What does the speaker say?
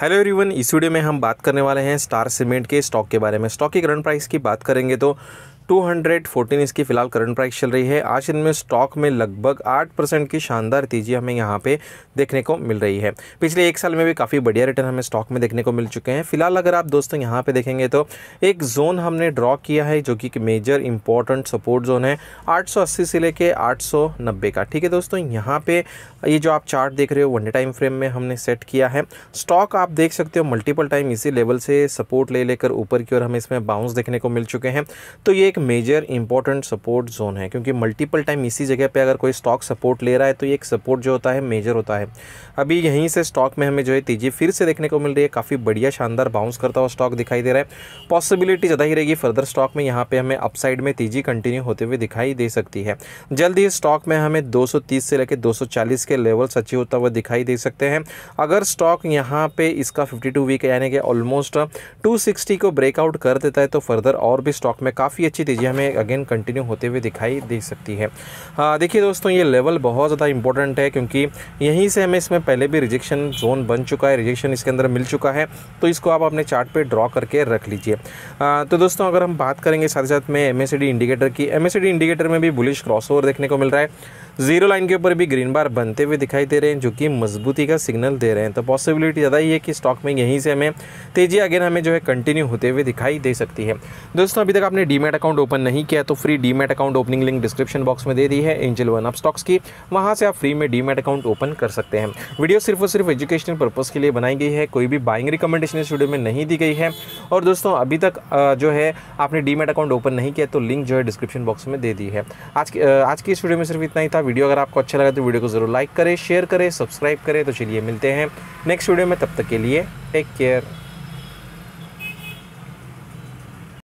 hello everyone इस video में हम बात करने वाले हैं स्टार सीमेंट के स्टॉक के बारे में स्टॉक की करंट प्राइस की बात करेंगे तो टू हंड्रेड फोर्टीन इसकी फ़िलहाल करंट प्राइस चल रही है आज इनमें स्टॉक में लगभग आठ परसेंट की शानदार तेज़ी हमें यहाँ पे देखने को मिल रही है पिछले एक साल में भी काफ़ी बढ़िया रिटर्न हमें स्टॉक में देखने को मिल चुके हैं फिलहाल अगर आप दोस्तों यहाँ पे देखेंगे तो एक जोन हमने ड्रॉ किया है जो कि मेजर इंपॉर्टेंट सपोर्ट जोन है आठ से लेके 890 का ठीक है दोस्तों यहाँ पर ये जो आप चार्ट देख रहे हो वन डे टाइम फ्रेम में हमने सेट किया है स्टॉक आप देख सकते हो मल्टीपल टाइम इसी लेवल से सपोर्ट ले लेकर ऊपर की ओर हमें इसमें बाउंस देखने को मिल चुके हैं तो ये एक मेजर इंपॉर्टेंट सपोर्ट जोन है क्योंकि मल्टीपल टाइम इसी जगह पे अगर कोई स्टॉक सपोर्ट ले रहा है तो ये एक सपोर्ट जो होता है मेजर होता है अभी यहीं से स्टॉक में हमें जो है तेज़ी फिर से देखने को मिल रही है काफ़ी बढ़िया शानदार बाउंस करता हुआ स्टॉक दिखाई दे रहा है पॉसिबिलिटी ज़्यादा ही रहेगी फर्दर स्टॉक में यहाँ पर हमें अपसाइड में तेज़ी कंटिन्यू होते हुए दिखाई दे सकती है जल्द ही स्टॉक में हमें दो से लेकर दो के लेवल अचीव होता हुआ दिखाई दे सकते हैं अगर स्टॉक यहाँ पे इसका फिफ्टी वीक यानी कि ऑलमोस्ट टू को ब्रेकआउट कर देता है तो फर्दर और भी स्टॉक में काफ़ी अच्छी अच्छी तेज़ी हमें अगेन कंटिन्यू होते हुए दिखाई दे सकती है हाँ, देखिए दोस्तों ये लेवल बहुत ज़्यादा इंपॉर्टेंट है क्योंकि यहीं से हमें इसमें पहले भी रिजेक्शन जोन बन चुका है रिजेक्शन इसके अंदर मिल चुका है तो इसको आप अपने चार्ट पर ड्रॉ करके रख लीजिए हाँ, तो दोस्तों अगर हम बात करेंगे साथ ही साथ में एम इंडिकेटर की एम इंडिकेटर में भी बुलिश क्रॉस देखने को मिल रहा है जीरो लाइन के ऊपर भी ग्रीन बार बनते हुए दिखाई दे रहे हैं जो कि मजबूती का सिग्नल दे रहे हैं तो पॉसिबिलिटी ज़्यादा ही है कि स्टॉक में यहीं से हमें तेजी अगेन हमें जो है कंटिन्यू होते हुए दिखाई दे सकती है दोस्तों अभी तक आपने डीमेट अकाउंट अकाउंट ओपन नहीं किया तो free demat account opening link description box में दे दी है एंजल वन अप स्टॉक्स की वहाँ से आप फ्री में डीमेट अकाउंट ओपन कर सकते हैं वीडियो सिर्फ और सिर्फ एजुकेशनल पर्पज़ के लिए बनाई गई है कोई भी बाइंग रिकमेंडेशन इस वीडियो में नहीं दी गई है और दोस्तों अभी तक जो है आपने डीमेट अकाउंट ओपन नहीं किया तो लिंक जो है डिस्क्रिप्शन बॉक्स में दे दी है आज आज की इस वीडियो में सिर्फ इतना ही था वीडियो अगर आपको अच्छा लगा तो वीडियो को ज़रूर लाइक करें शेयर करें सब्सक्राइब करें तो चलिए मिलते हैं नेक्स्ट वीडियो में तब तक के लिए टेक केयर